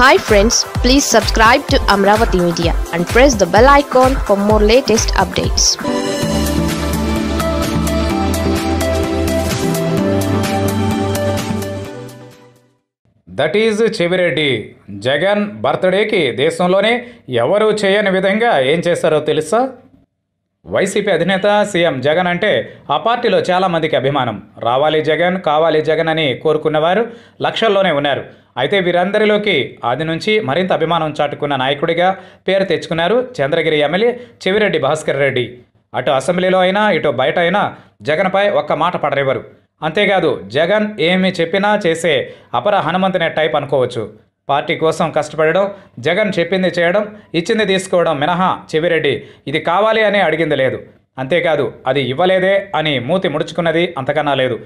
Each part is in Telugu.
hi friends please subscribe to Amaravati media and press the bell icon for more latest updates that is Chevireddy Jagan బర్త్డేకి దేశంలోనే ఎవరు చేయని విధంగా ఏం చేశారో తెలుసా వైసీపీ అధినేత సీఎం జగన్ అంటే ఆ పార్టీలో చాలామందికి అభిమానం రావాలి జగన్ కావాలి జగన్ అని కోరుకున్నవారు లక్షల్లోనే ఉన్నారు అయితే వీరందరిలోకి ఆది నుంచి మరింత అభిమానం చాటుకున్న నాయకుడిగా పేరు తెచ్చుకున్నారు చంద్రగిరి ఎమ్మెల్యే చెవిరెడ్డి భాస్కర్ రెడ్డి అటు అసెంబ్లీలో అయినా ఇటు బయట అయినా జగన్పై ఒక్క మాట పడరేవారు అంతేకాదు జగన్ ఏమి చెప్పినా చేసే అపర హనుమంతునే టైప్ అనుకోవచ్చు పార్టీ కోసం కష్టపడడం జగన్ చెప్పింది చేయడం ఇచ్చింది తీసుకోవడం మినహా చెవిరెడ్డి ఇది కావాలి అని అడిగింది లేదు అంతేకాదు అది ఇవ్వలేదే అని మూతి ముడుచుకున్నది అంతకన్నా లేదు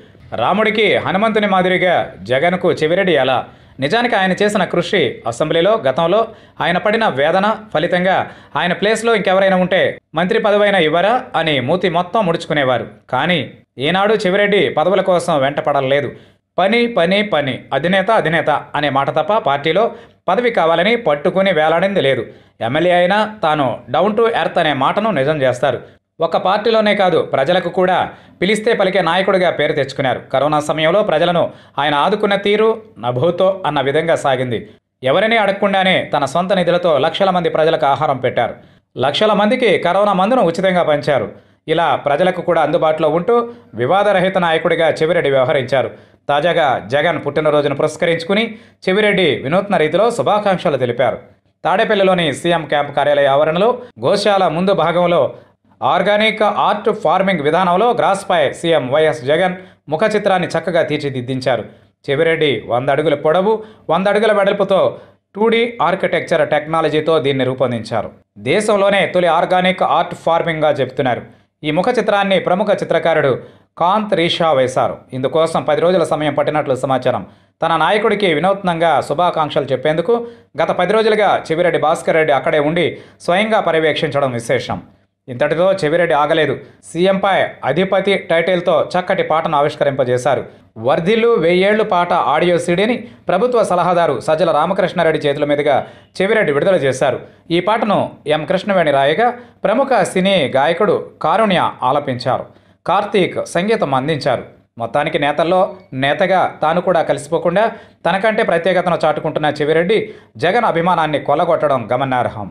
రాముడికి హనుమంతుని మాదిరిగా జగన్కు చెవిరెడ్డి ఎలా నిజానికి ఆయన చేసిన కృషి అసెంబ్లీలో గతంలో ఆయన పడిన వేదన ఫలితంగా ఆయన ప్లేస్లో ఇంకెవరైనా ఉంటే మంత్రి పదవైనా ఇవ్వరా అని మూతి మొత్తం ముడుచుకునేవారు కానీ ఈనాడు చెవిరెడ్డి పదవుల కోసం వెంటపడలేదు పని పని పని అధినేత అధినేత అనే మాట తప్ప పార్టీలో పదవి కావాలని పట్టుకుని వేలాడింది లేదు ఎమ్మెల్యే అయినా తాను డౌన్ టు ఎర్త్ అనే మాటను నిజం చేస్తారు ఒక పార్టీలోనే కాదు ప్రజలకు కూడా పిలిస్తే పలికే నాయకుడిగా పేరు తెచ్చుకున్నారు కరోనా సమయంలో ప్రజలను ఆయన ఆదుకున్న తీరు నభూతో అన్న విధంగా సాగింది ఎవరిని అడగకుండానే తన సొంత నిధులతో లక్షల మంది ప్రజలకు ఆహారం పెట్టారు లక్షల మందికి కరోనా మందును ఉచితంగా పంచారు ఇలా ప్రజలకు కూడా అందుబాటులో ఉంటూ వివాదరహిత నాయకుడిగా చెవిరెడ్డి వ్యవహరించారు తాజాగా జగన్ పుట్టినరోజును పురస్కరించుకుని చెవిరెడ్డి వినూత్న రీతిలో శుభాకాంక్షలు తెలిపారు తాడేపల్లిలోని సీఎం క్యాంప్ కార్యాలయ ఆవరణలో గోశాల ముందు భాగంలో ఆర్గానిక్ ఆర్ట్ ఫార్మింగ్ విధానంలో గ్రాస్పై సీఎం వైఎస్ జగన్ ముఖ చిత్రాన్ని చక్కగా తీర్చిదిద్దించారు చెవిరెడ్డి వంద అడుగుల పొడవు వంద అడుగుల వెడల్పుతో టూడీ ఆర్కిటెక్చర్ టెక్నాలజీతో దీన్ని రూపొందించారు దేశంలోనే తొలి ఆర్గానిక్ ఆర్ట్ ఫార్మింగ్గా చెబుతున్నారు ఈ ముఖ చిత్రాన్ని ప్రముఖ చిత్రకారుడు కాంత్ రీషా వేశారు ఇందుకోసం పది రోజుల సమయం పట్టినట్లు సమాచారం తన నాయకుడికి వినూత్నంగా శుభాకాంక్షలు చెప్పేందుకు గత పది రోజులుగా చెవిరెడ్డి భాస్కర్ రెడ్డి అక్కడే ఉండి స్వయంగా పర్యవేక్షించడం విశేషం ఇంతటితో చెవిరెడ్డి ఆగలేదు సీఎంపై అధిపతి టైటిల్తో చక్కటి పాటను ఆవిష్కరింపజేశారు వర్ధిల్లు వెయ్యేళ్లు పాట ఆడియో సీడీని ప్రభుత్వ సలహాదారు సజ్జల రామకృష్ణారెడ్డి చేతుల మీదుగా చెవిరెడ్డి విడుదల చేశారు ఈ పాటను ఎం కృష్ణవేణి రాయగా ప్రముఖ సినీ గాయకుడు కారుణ్య ఆలపించారు కార్తీక్ సంగీతం అందించారు మొత్తానికి నేతల్లో నేతగా తాను కూడా కలిసిపోకుండా తనకంటే ప్రత్యేకతను చాటుకుంటున్న చెవిరెడ్డి జగన్ అభిమానాన్ని కొలగొట్టడం గమనార్హం